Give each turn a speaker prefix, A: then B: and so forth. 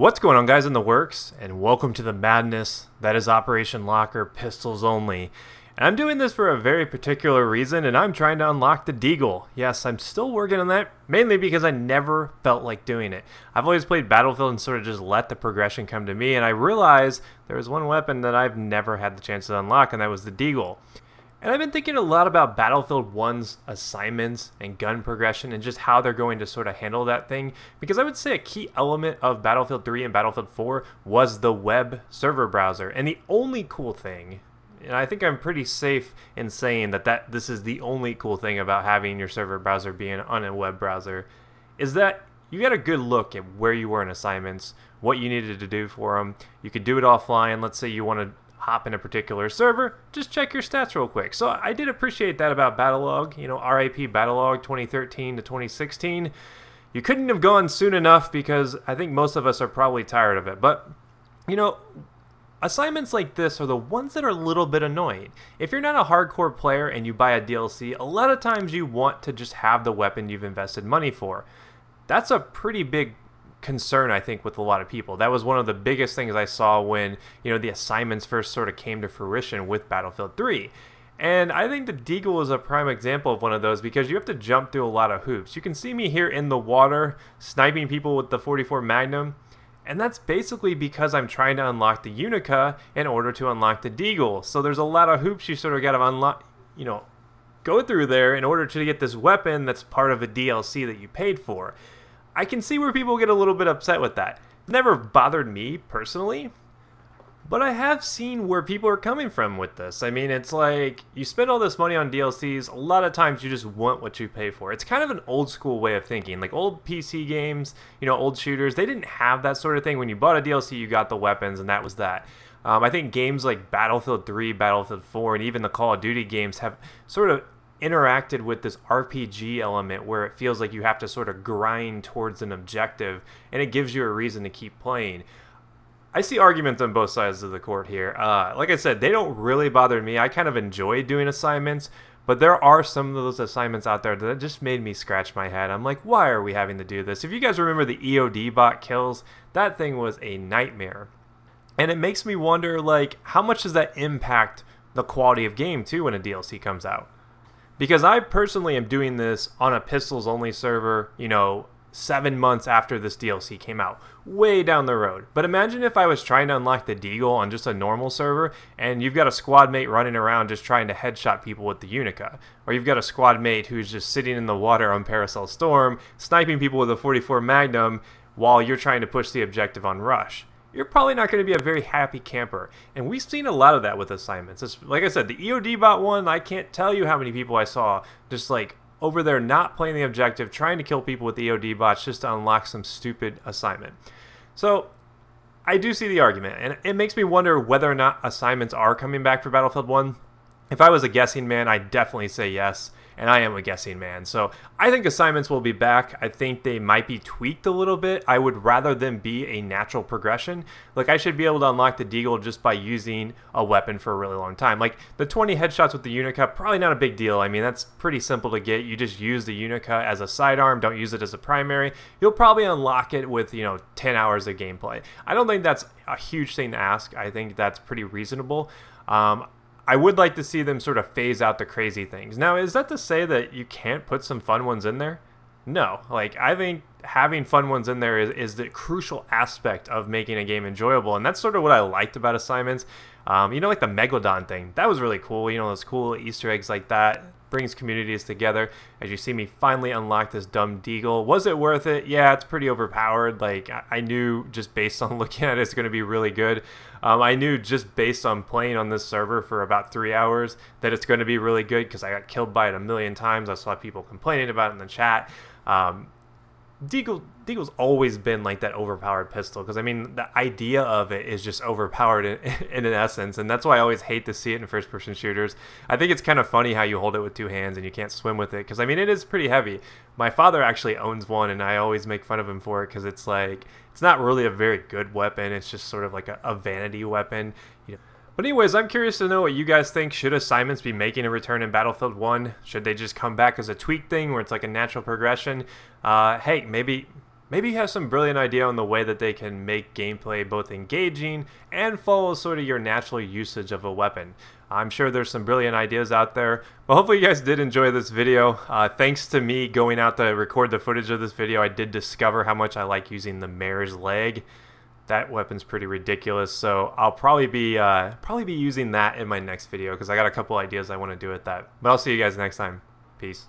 A: What's going on, guys, in the works, and welcome to the madness that is Operation Locker Pistols Only. And I'm doing this for a very particular reason, and I'm trying to unlock the Deagle. Yes, I'm still working on that, mainly because I never felt like doing it. I've always played Battlefield and sort of just let the progression come to me, and I realized there was one weapon that I've never had the chance to unlock, and that was the Deagle. And I've been thinking a lot about Battlefield 1's assignments and gun progression and just how they're going to sort of handle that thing. Because I would say a key element of Battlefield 3 and Battlefield 4 was the web server browser. And the only cool thing, and I think I'm pretty safe in saying that, that this is the only cool thing about having your server browser being on a web browser, is that you got a good look at where you were in assignments, what you needed to do for them. You could do it offline. Let's say you want to hop in a particular server, just check your stats real quick. So I did appreciate that about Battlelog, you know, RIP Battlelog 2013 to 2016. You couldn't have gone soon enough because I think most of us are probably tired of it. But, you know, assignments like this are the ones that are a little bit annoying. If you're not a hardcore player and you buy a DLC, a lot of times you want to just have the weapon you've invested money for. That's a pretty big concern I think with a lot of people. That was one of the biggest things I saw when, you know, the assignments first sort of came to fruition with Battlefield 3. And I think the Deagle is a prime example of one of those because you have to jump through a lot of hoops. You can see me here in the water sniping people with the 44 Magnum. And that's basically because I'm trying to unlock the Unica in order to unlock the Deagle. So there's a lot of hoops you sort of got to unlock, you know, go through there in order to get this weapon that's part of a DLC that you paid for. I can see where people get a little bit upset with that. It never bothered me personally, but I have seen where people are coming from with this. I mean, it's like you spend all this money on DLCs, a lot of times you just want what you pay for. It's kind of an old school way of thinking. Like old PC games, you know, old shooters, they didn't have that sort of thing. When you bought a DLC, you got the weapons, and that was that. Um, I think games like Battlefield 3, Battlefield 4, and even the Call of Duty games have sort of interacted with this RPG element where it feels like you have to sort of grind towards an objective and it gives you a reason to keep playing. I see arguments on both sides of the court here. Uh, like I said, they don't really bother me. I kind of enjoy doing assignments, but there are some of those assignments out there that just made me scratch my head. I'm like, why are we having to do this? If you guys remember the EOD bot kills, that thing was a nightmare. And it makes me wonder, like, how much does that impact the quality of game, too, when a DLC comes out? because I personally am doing this on a pistols only server, you know, seven months after this DLC came out, way down the road. But imagine if I was trying to unlock the Deagle on just a normal server, and you've got a squad mate running around just trying to headshot people with the Unica, or you've got a squad mate who's just sitting in the water on Paracel Storm, sniping people with a 44 Magnum while you're trying to push the objective on Rush you're probably not going to be a very happy camper. And we've seen a lot of that with assignments. It's, like I said, the EOD bot one, I can't tell you how many people I saw just like over there not playing the objective, trying to kill people with the EOD bots just to unlock some stupid assignment. So I do see the argument, and it makes me wonder whether or not assignments are coming back for Battlefield 1. If I was a guessing man, I'd definitely say yes and I am a guessing man. So I think assignments will be back. I think they might be tweaked a little bit. I would rather them be a natural progression. Like I should be able to unlock the Deagle just by using a weapon for a really long time. Like the 20 headshots with the Unica, probably not a big deal. I mean, that's pretty simple to get. You just use the Unica as a sidearm. Don't use it as a primary. You'll probably unlock it with, you know, 10 hours of gameplay. I don't think that's a huge thing to ask. I think that's pretty reasonable. Um, I would like to see them sort of phase out the crazy things. Now, is that to say that you can't put some fun ones in there? No. Like, I think having fun ones in there is, is the crucial aspect of making a game enjoyable. And that's sort of what I liked about assignments um, you know, like the Megalodon thing. That was really cool. You know, those cool Easter eggs like that brings communities together. As you see me finally unlock this dumb Deagle. Was it worth it? Yeah, it's pretty overpowered. Like, I knew just based on looking at it, it's going to be really good. Um, I knew just based on playing on this server for about three hours that it's going to be really good because I got killed by it a million times. I saw people complaining about it in the chat. Um, Deagle Deagle's always been like that overpowered pistol because I mean the idea of it is just overpowered in, in, an essence, and that's why I always hate to see it in first person shooters. I think it's kind of funny how you hold it with two hands and you can't swim with it because I mean it is pretty heavy. My father actually owns one, and I always make fun of him for it because it's like it's not really a very good weapon. It's just sort of like a, a vanity weapon. You know, but anyways, I'm curious to know what you guys think. Should assignments be making a return in Battlefield 1? Should they just come back as a tweak thing where it's like a natural progression? Uh, hey, maybe maybe you have some brilliant idea on the way that they can make gameplay both engaging and follow sort of your natural usage of a weapon. I'm sure there's some brilliant ideas out there, but hopefully you guys did enjoy this video. Uh, thanks to me going out to record the footage of this video, I did discover how much I like using the mare's leg that weapon's pretty ridiculous. So I'll probably be uh, probably be using that in my next video because I got a couple ideas I want to do with that. But I'll see you guys next time. Peace.